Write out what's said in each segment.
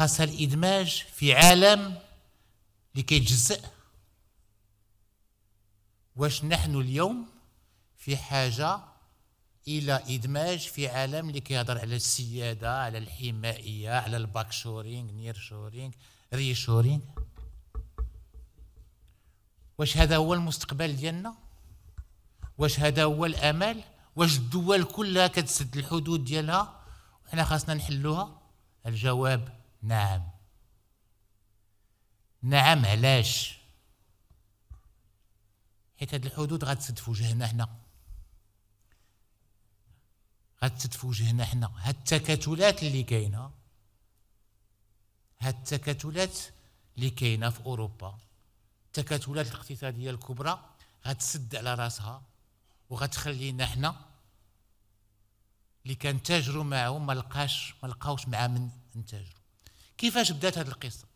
خاصها الإدماج في عالم لكي يجزئ واش نحن اليوم في حاجة إلى إدماج في عالم لكي يهضر على السيادة على الحمائية على الباك شورينغ نير شورينغ ري شورينغ واش هذا هو المستقبل ديالنا واش هذا هو الامل واش الدول كلها كتسد الحدود ديالها وحنا خاصنا نحلوها الجواب نعم نعم علاش حيت هاد الحدود غتسد في وجهنا حنا غتسد في وجهنا حنا هاد التكتلات اللي كاينه هاد التكتلات اللي كاينه في اوروبا التكتلات الاقتصاديه الكبرى غتسد على راسها وغتخلينا حنا اللي كنتاجروا معهم ما لقاش ما لقاوش مع من نتاجروا كيفاش بدات هذه القصه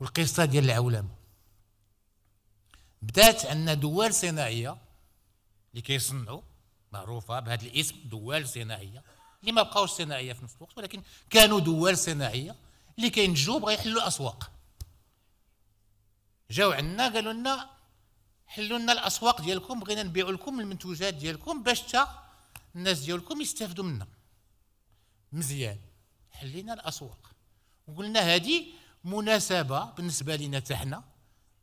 والقصه ديال العولمه بدات ان دول صناعيه اللي كيصنعوا معروفه بهذا الاسم دوال صناعيه اللي ما بقاوش صناعيه في نفس الوقت ولكن كانوا دول صناعيه اللي كينجوا بغا يحلوا الاسواق جاو عندنا قالوا لنا حلوا لنا الاسواق ديالكم بغينا نبيعوا لكم المنتوجات ديالكم باش حتى الناس ديالكم يستافدوا منا مزيان حلينا الاسواق وقلنا هذه مناسبه بالنسبه لنا تحنا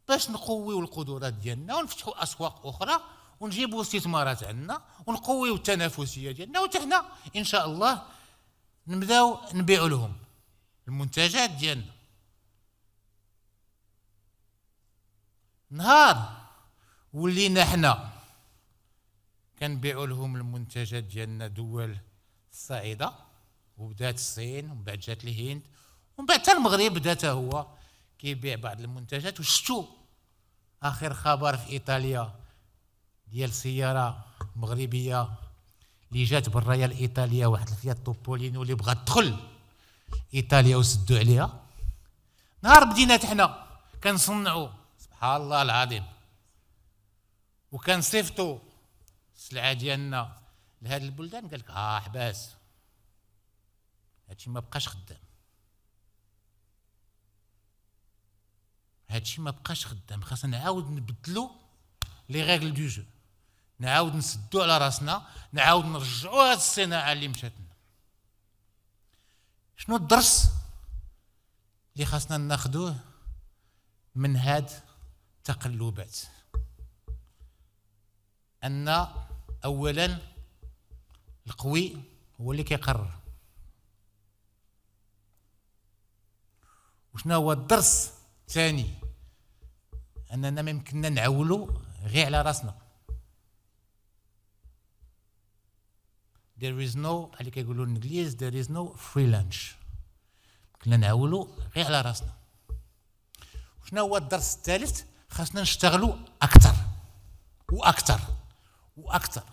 باش نقويو القدرات ديالنا ونفتحوا اسواق اخرى ونجيبوا استثمارات عندنا ونقويو التنافسيه ديالنا وتحنا ان شاء الله نبداو نبيعوا لهم المنتجات ديالنا نهار ولينا حنا كنبيعوا لهم المنتجات ديالنا دول الصاعده وبدات الصين ومن بعد جات الهند ومن بعد حتى المغرب بدا هو كيبيع بعض المنتجات وشتو اخر خبر في ايطاليا ديال سياره مغربيه اللي جات بالرايه الايطاليه واحد الفيات توبولينو اللي بغات تدخل ايطاليا وسدوا عليها نهار بدينا حنا كنصنعوا سبحان الله العظيم وكنصيفطوا السلعه ديالنا لهاد البلدان قال لك اه حباس هادشي ما بقاش خدام هادشي ما بقاش خدام خاصنا نعاود نبدلو لي ريغل دو جو نعاود نسدو على راسنا نعاود نرجعو هاد الصناعه اللي مشات لنا شنو الدرس اللي خاصنا ناخدوه من هاد التقلبات ان اولا القوي هو اللي كيقرر وشنو هو الدرس الثاني اننا ما يمكننا نعولوا غير على راسنا there is no بحال اللي كيقولوا الانجليز there is no free lunch كنا نعولوا غير على راسنا وشنو هو الدرس الثالث خاصنا نشتغلوا اكثر واكثر واكثر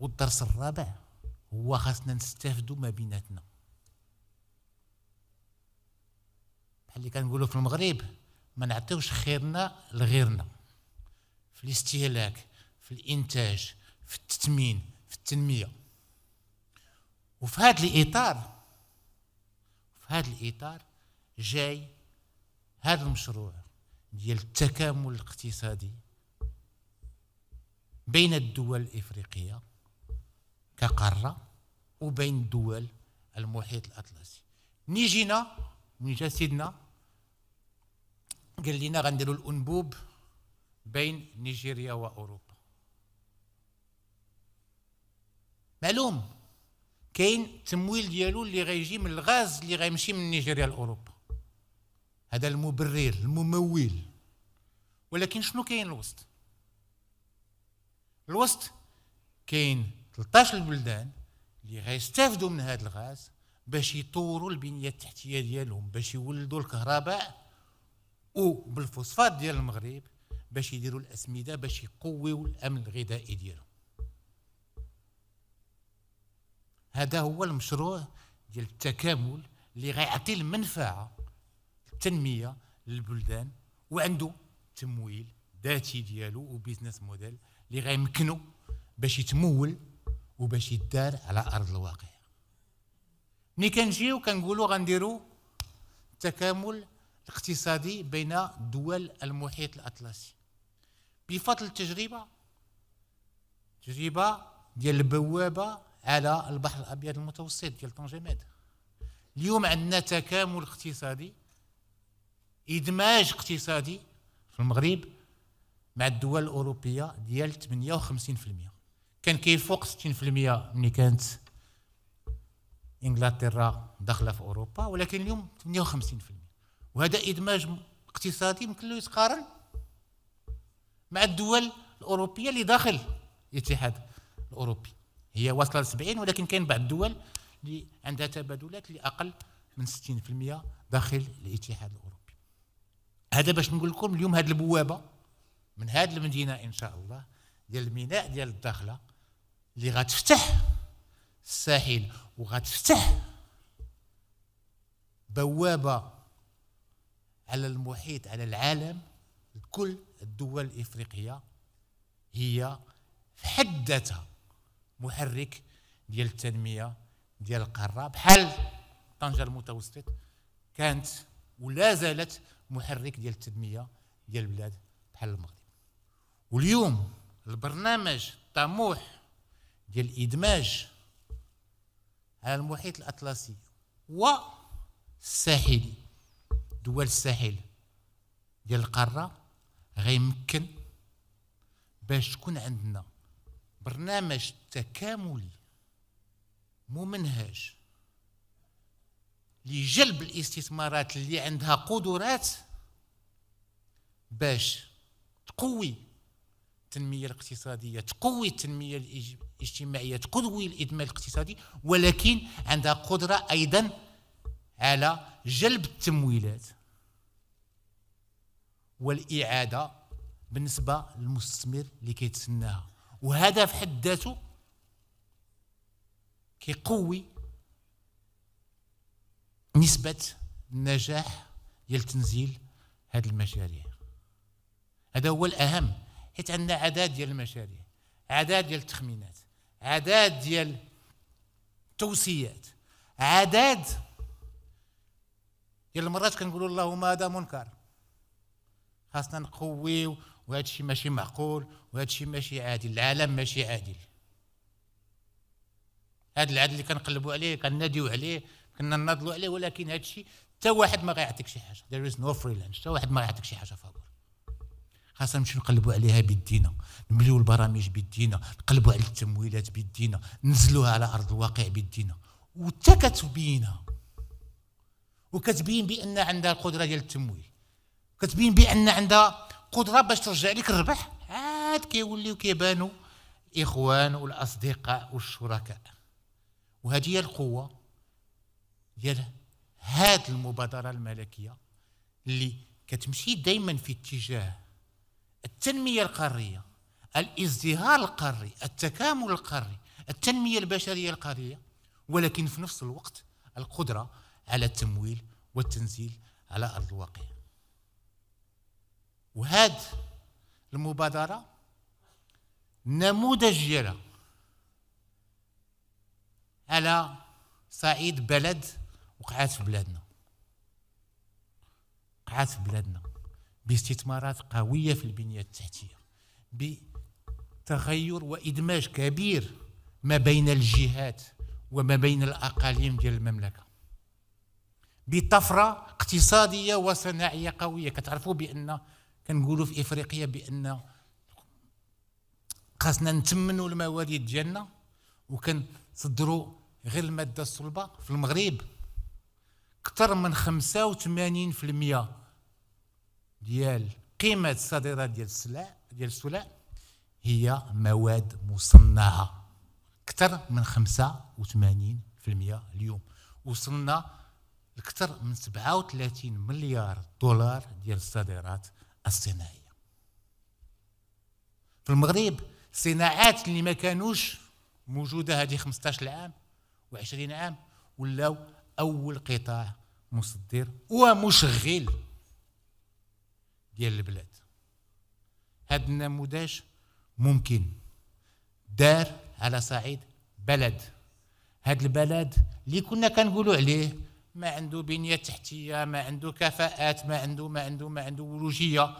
والدرس الرابع هو خاصنا نستافدوا ما بيناتنا اللي كنقولوا في المغرب ما نعطيوش خيرنا لغيرنا في الاستهلاك في الانتاج في التثمين في التنميه وفي هذا الاطار في هذا الاطار جاي هذا المشروع ديال التكامل الاقتصادي بين الدول الافريقيه كقاره وبين الدول المحيط الاطلسي نيجينا من جسدنا قال لنا غنديروا الانبوب بين نيجيريا واوروبا معلوم كاين التمويل ديالو اللي غيجي من الغاز اللي غيمشي من نيجيريا لاوروبا هذا المبرر الممول ولكن شنو كاين الوسط الوسط كاين 13 البلدان اللي غيستافدوا من هذا الغاز باش يطوروا البنيه التحتيه ديالهم باش يولدوا الكهرباء وبالفوسفات ديال المغرب باش يديروا الاسمده باش يقويوا الامن الغذائي ديالهم هذا هو المشروع ديال التكامل اللي غيعطي المنفعه التنميه للبلدان وعنده تمويل ذاتي ديالو وبيزنس موديل اللي غيمكنو باش يتمول وباش يدار على ارض الواقع ملي كنجيو كنقولوا غنديروا تكامل اقتصادي بين دول المحيط الأطلسي بفضل التجربه تجربة ديال البوابة على البحر الأبيض المتوسط ديال طنجة مادة اليوم عندنا تكامل اقتصادي إدماج اقتصادي في المغرب مع الدول الأوروبية ديال 58% كان كيفوق 60% ملي كانت انجلترا داخله في اوروبا ولكن اليوم 58% وهذا ادماج اقتصادي يمكن له يتقارن مع الدول الاوروبيه اللي داخل الاتحاد الاوروبي هي واصله ل 70 ولكن كاين بعض الدول اللي عندها تبادلات اللي اقل من 60% داخل الاتحاد الاوروبي هذا باش نقول لكم اليوم هذه البوابه من هذه المدينه ان شاء الله ديال الميناء ديال الداخله اللي غتفتح الساحل وغتفتح بوابه على المحيط على العالم كل الدول الافريقيه هي في حد ذاتها محرك ديال التنميه ديال القاره بحال طنجه المتوسط كانت ولا زالت محرك ديال التنميه ديال البلاد بحال المغرب واليوم البرنامج الطموح ديال الادماج على المحيط الاطلسي والساحلي دول الساحل ديال القاره غيمكن باش تكون عندنا برنامج تكاملي ممنهج لجلب الاستثمارات اللي عندها قدرات باش تقوي التنميه الاقتصاديه تقوي التنميه الاجتماعيه تقوي الإدمان الاقتصادي ولكن عندها قدره ايضا على جلب التمويلات والاعاده بالنسبه للمستثمر اللي كيتسناها وهذا في حد ذاته كيقوي نسبه النجاح ديال تنزيل هذه المشاريع هذا هو الاهم حيت عندنا عدد ديال المشاريع عدد ديال التخمينات عدد ديال التوصيات عدد ديال المرات كنقولوا اللهم هذا منكر خاصنا نقويو وهذا الشيء ماشي معقول وهذا الشيء ماشي عادل العالم ماشي عادل هذا العدل اللي كنقلبوا عليه كناديو عليه كنا نناضلوا عليه ولكن هذا الشيء حتى واحد ما غيعطيك شي حاجه there is no freelance حتى واحد ما غيعطيك شي حاجه فابور خاصنا نمشيو نقلبوا عليها بيدينا نمليو البرامج بيدينا نقلبوا على التمويلات بيدينا ننزلوها على ارض الواقع بيدينا وتا كتبينها وكتبين بان عندها القدره ديال التمويل كتبين بان عندها قدره باش ترجع لك الربح عاد كيوليو كيبانوا الاخوان والاصدقاء والشركاء وهذه هي القوه ديال هذه المبادره الملكيه اللي كتمشي دائما في اتجاه التنميه القاريه الازدهار القاري التكامل القاري التنميه البشريه القاريه ولكن في نفس الوقت القدره على التمويل والتنزيل على ارض الواقع وهاد المبادرة نموذج ديالها على صعيد بلد وقعات في بلادنا وقعات في بلادنا باستثمارات قوية في البنية التحتية بتغير وإدماج كبير ما بين الجهات وما بين الأقاليم ديال المملكة بطفرة اقتصادية وصناعية قوية كتعرفوا بأن كنقولوا في افريقيا بان خاصنا نتمنوا الموارد ديالنا وكنصدروا غير الماده الصلبه في المغرب اكثر من 85% ديال قيمه الصادرات ديال السلع ديال السلع هي مواد مصنعه اكثر من 85% اليوم وصلنا لأكثر من 37 مليار دولار ديال الصادرات الصناعية في المغرب صناعات اللي ما كانوش موجودة هذه 15 عام و20 عام ولاو أول قطاع مصدر ومشغل ديال البلاد هذا النموذج ممكن دار على صعيد بلد هذا البلد اللي كنا كنقولوا عليه ما عنده بنيه تحتيه ما عنده كفاءات ما عنده ما عنده ما عنده ولوجيه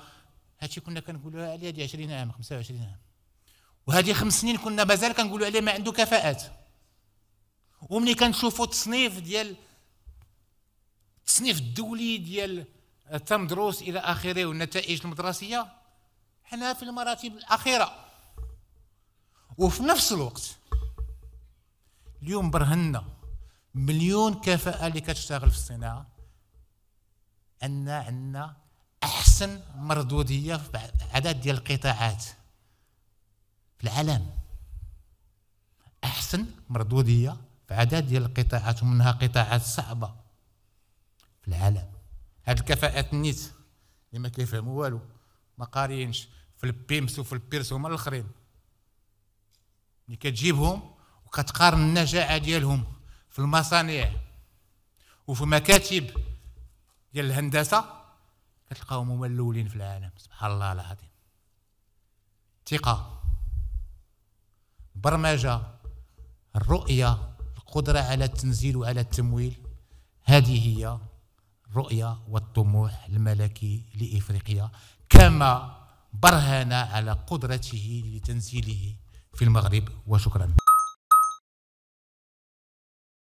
هادشي كنا كنقولوا عليه هادي 20 عام 25 عام وهذه خمس سنين كنا مازال كنقولوا عليه ما عنده كفاءات وملي كنشوفوا التصنيف ديال التصنيف الدولي ديال دروس الى اخره والنتائج المدرسيه حنا في المراتب الاخيره وفي نفس الوقت اليوم برهنا مليون كفاءة اللي كتشتغل في الصناعة أن عندنا أحسن مردودية في عدد ديال القطاعات في العالم أحسن مردودية في عدد ديال القطاعات ومنها قطاعات صعبة في العالم هاد الكفاءات النيت اللي ما كيفهموا والو ما قاريينش في البيمس وفي البيرس هما الاخرين اللي كتجيبهم وكتقارن النجاعه ديالهم في المصانع وفي مكاتب ديال الهندسه كتلقاهم هما الاولين في العالم سبحان الله العظيم ثقه البرمجه الرؤيه القدره على التنزيل وعلى التمويل هذه هي الرؤيه والطموح الملكي لافريقيا كما برهن على قدرته لتنزيله في المغرب وشكرا